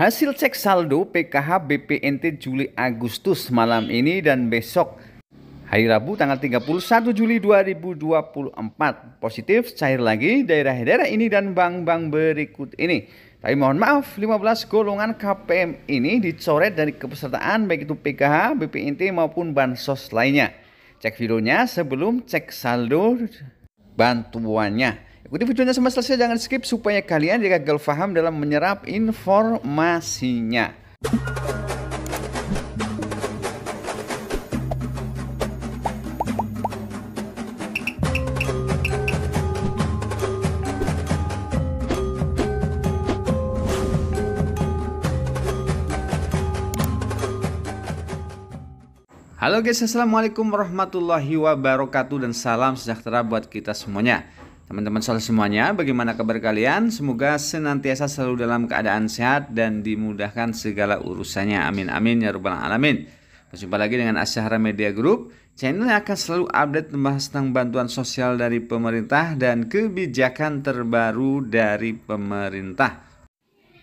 Hasil cek saldo PKH BPNT Juli Agustus malam ini dan besok hari Rabu tanggal 31 Juli 2024 positif cair lagi daerah-daerah ini dan bank-bank berikut ini. Tapi mohon maaf 15 golongan KPM ini dicoret dari kepesertaan baik itu PKH, BPNT maupun bansos lainnya. Cek videonya sebelum cek saldo bantuannya. Ikuti videonya sampai selesai, jangan skip supaya kalian tidak gagal paham dalam menyerap informasinya. Halo guys, assalamualaikum warahmatullahi wabarakatuh dan salam sejahtera buat kita semuanya. Teman-teman soal semuanya, bagaimana kabar kalian? Semoga senantiasa selalu dalam keadaan sehat dan dimudahkan segala urusannya. Amin amin ya rabbal alamin. Berjumpa lagi dengan Asyahara Media Group. Channel yang akan selalu update membahas tentang bantuan sosial dari pemerintah dan kebijakan terbaru dari pemerintah.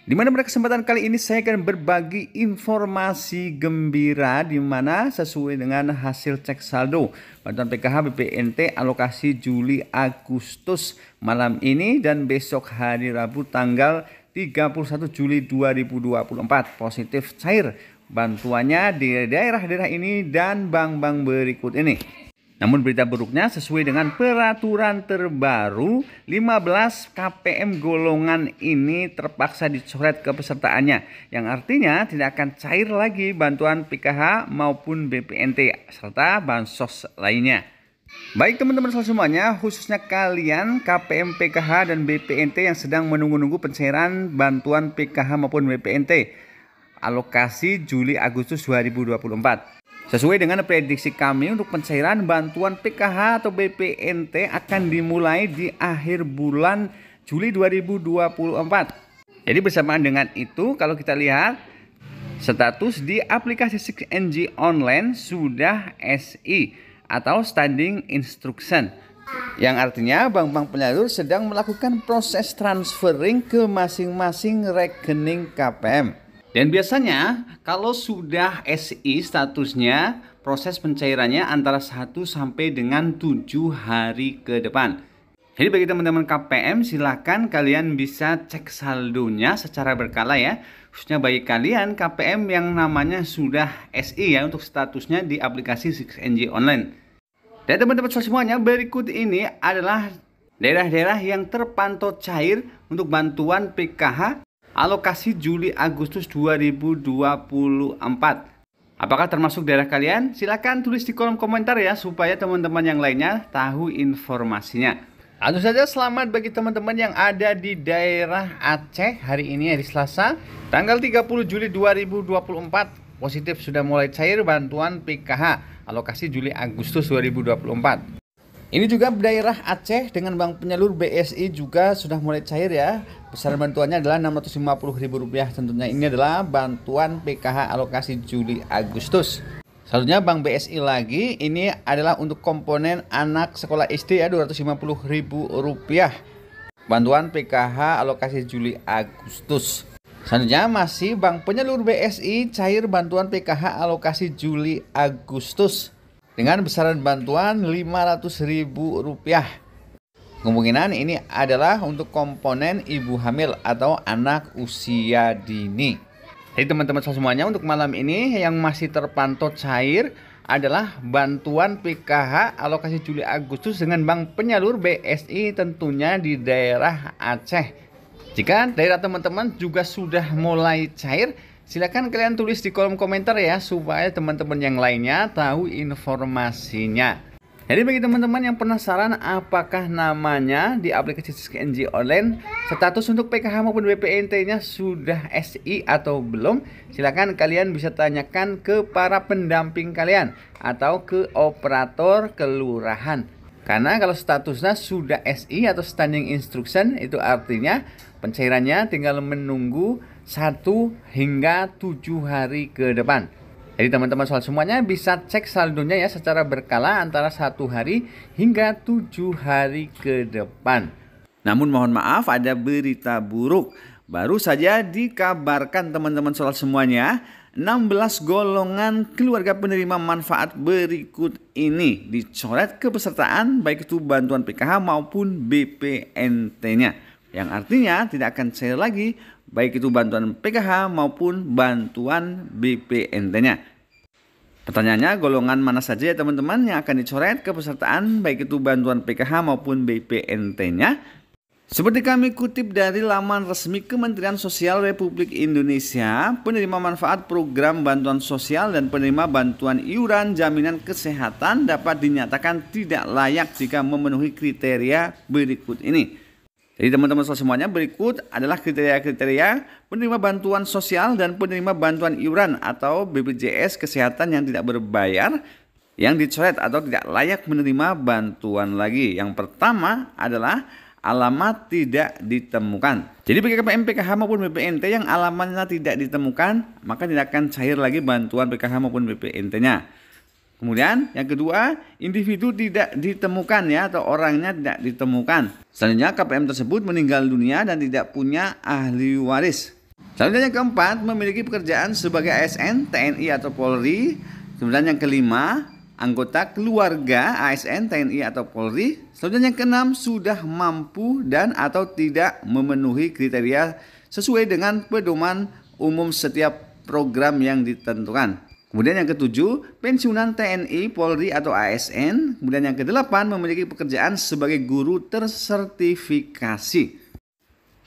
Di mana pada kesempatan kali ini saya akan berbagi informasi gembira di mana sesuai dengan hasil cek saldo bantuan PKH BPNT alokasi Juli Agustus malam ini dan besok hari Rabu tanggal 31 Juli 2024 positif cair bantuannya di daerah-daerah ini dan bank-bank berikut ini. Namun berita buruknya sesuai dengan peraturan terbaru 15 KPM golongan ini terpaksa dicoret kepesertaannya yang artinya tidak akan cair lagi bantuan PKH maupun BPNT serta bansos lainnya. Baik teman-teman semuanya, khususnya kalian KPM PKH dan BPNT yang sedang menunggu-nunggu pencairan bantuan PKH maupun BPNT alokasi Juli Agustus 2024. Sesuai dengan prediksi kami untuk pencairan bantuan PKH atau BPNT akan dimulai di akhir bulan Juli 2024. Jadi bersamaan dengan itu kalau kita lihat status di aplikasi 6NG online sudah SI atau standing instruction yang artinya bank-bank penyalur sedang melakukan proses transferring ke masing-masing rekening KPM. Dan biasanya kalau sudah SI statusnya proses pencairannya antara 1 sampai dengan 7 hari ke depan. Jadi bagi teman-teman KPM silahkan kalian bisa cek saldonya secara berkala ya Khususnya bagi kalian KPM yang namanya sudah SI ya untuk statusnya di aplikasi 6NG Online Dan teman-teman semuanya berikut ini adalah daerah-daerah yang terpantau cair untuk bantuan PKH alokasi Juli Agustus 2024. Apakah termasuk daerah kalian? Silahkan tulis di kolom komentar ya supaya teman-teman yang lainnya tahu informasinya. Lalu saja selamat bagi teman-teman yang ada di daerah Aceh hari ini hari Selasa tanggal 30 Juli 2024 positif sudah mulai cair bantuan PKH alokasi Juli Agustus 2024. Ini juga daerah Aceh dengan bank penyalur BSI juga sudah mulai cair ya. Besar bantuannya adalah Rp650.000 tentunya ini adalah bantuan PKH alokasi Juli Agustus. Selanjutnya Bank BSI lagi ini adalah untuk komponen anak sekolah SD ya Rp250.000. Bantuan PKH alokasi Juli Agustus. Selanjutnya masih Bank Penyalur BSI cair bantuan PKH alokasi Juli Agustus dengan besaran bantuan Rp500.000. Kemungkinan ini adalah untuk komponen ibu hamil atau anak usia dini. Jadi teman-teman semuanya untuk malam ini yang masih terpantau cair adalah bantuan PKH alokasi Juli Agustus dengan bank penyalur BSI tentunya di daerah Aceh. Jika daerah teman-teman juga sudah mulai cair, Silahkan kalian tulis di kolom komentar ya supaya teman-teman yang lainnya tahu informasinya. Jadi bagi teman-teman yang penasaran apakah namanya di aplikasi CNG Online status untuk PKH maupun BPNT-nya sudah SI atau belum, silakan kalian bisa tanyakan ke para pendamping kalian atau ke operator kelurahan. Karena kalau statusnya sudah SI atau standing instruction itu artinya pencairannya tinggal menunggu 1 hingga 7 hari ke depan. Jadi teman-teman soal semuanya bisa cek saldonya ya secara berkala antara satu hari hingga tujuh hari ke depan. Namun mohon maaf ada berita buruk. Baru saja dikabarkan teman-teman soal semuanya 16 golongan keluarga penerima manfaat berikut ini dicoret kepesertaan baik itu bantuan PKH maupun BPNT-nya. Yang artinya tidak akan cair lagi baik itu bantuan PKH maupun bantuan BPNT-nya. Pertanyaannya, golongan mana saja ya teman-teman yang akan dicoret kepesertaan baik itu bantuan PKH maupun BPNT-nya? Seperti kami kutip dari laman resmi Kementerian Sosial Republik Indonesia, penerima manfaat program bantuan sosial dan penerima bantuan iuran jaminan kesehatan dapat dinyatakan tidak layak jika memenuhi kriteria berikut ini. Jadi teman-teman semuanya berikut adalah kriteria-kriteria penerima bantuan sosial dan penerima bantuan iuran atau BPJS kesehatan yang tidak berbayar yang dicoret atau tidak layak menerima bantuan lagi. Yang pertama adalah alamat tidak ditemukan. Jadi bagi PKH maupun BPNT yang alamatnya tidak ditemukan, maka tidak akan cair lagi bantuan PKH maupun BPNT-nya. Kemudian yang kedua, individu tidak ditemukan ya atau orangnya tidak ditemukan. Selanjutnya KPM tersebut meninggal dunia dan tidak punya ahli waris. Selanjutnya yang keempat, memiliki pekerjaan sebagai ASN, TNI atau Polri. Kemudian yang kelima, anggota keluarga ASN, TNI atau Polri. Selanjutnya yang keenam, sudah mampu dan atau tidak memenuhi kriteria sesuai dengan pedoman umum setiap program yang ditentukan. Kemudian yang ketujuh, pensiunan TNI, Polri atau ASN. Kemudian yang kedelapan, memiliki pekerjaan sebagai guru tersertifikasi.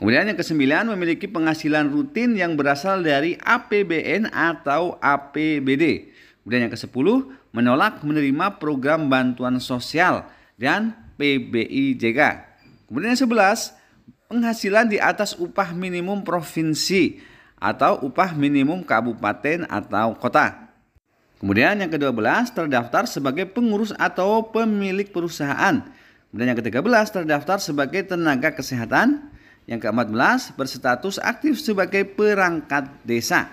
Kemudian yang kesembilan, memiliki penghasilan rutin yang berasal dari APBN atau APBD. Kemudian yang kesepuluh, menolak menerima program bantuan sosial dan PBIJK. Kemudian yang sebelas, penghasilan di atas upah minimum provinsi atau upah minimum kabupaten atau kota. Kemudian yang ke-12 terdaftar sebagai pengurus atau pemilik perusahaan. Kemudian yang ke-13 terdaftar sebagai tenaga kesehatan. Yang ke-14 berstatus aktif sebagai perangkat desa.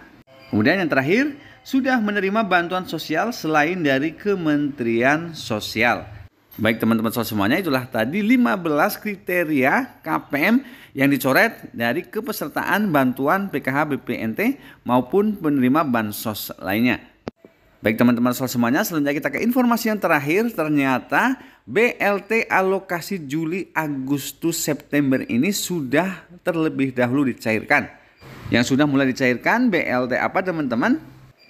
Kemudian yang terakhir sudah menerima bantuan sosial selain dari Kementerian Sosial. Baik teman-teman soal semuanya itulah tadi 15 kriteria KPM yang dicoret dari kepesertaan bantuan PKH BPNT maupun penerima bansos lainnya. Baik teman-teman soal semuanya, selanjutnya kita ke informasi yang terakhir. Ternyata BLT alokasi Juli, Agustus, September ini sudah terlebih dahulu dicairkan. Yang sudah mulai dicairkan BLT apa teman-teman?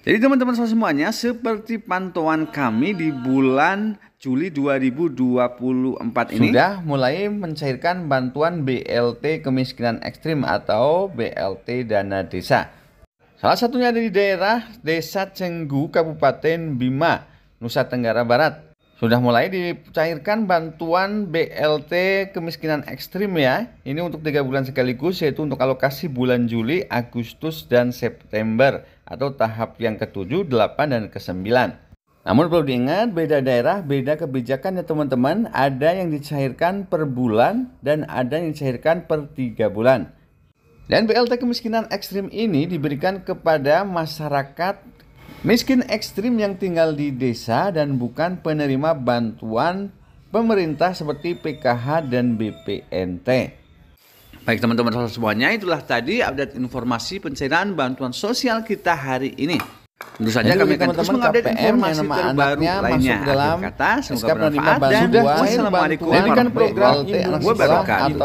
Jadi teman-teman soal semuanya, seperti pantauan kami di bulan Juli 2024 ini sudah mulai mencairkan bantuan BLT kemiskinan ekstrim atau BLT dana desa. Salah satunya ada di daerah Desa Cenggu, Kabupaten Bima, Nusa Tenggara Barat. Sudah mulai dicairkan bantuan BLT kemiskinan ekstrim ya. Ini untuk tiga bulan sekaligus yaitu untuk alokasi bulan Juli, Agustus, dan September atau tahap yang ke-7, 8, dan ke-9. Namun perlu diingat beda daerah, beda kebijakan ya teman-teman. Ada yang dicairkan per bulan dan ada yang dicairkan per tiga bulan. Dan BLT kemiskinan ekstrim ini diberikan kepada masyarakat miskin ekstrim yang tinggal di desa dan bukan penerima bantuan pemerintah seperti PKH dan BPNT. Baik teman-teman semuanya, itulah tadi update informasi pencairan bantuan sosial kita hari ini. Tentu saja kami akan terus mengupdate informasi yang nama terbaru lainnya. Masuk dalam kata, semoga bermanfaat dan wassalamualaikum warahmatullahi wabarakatuh.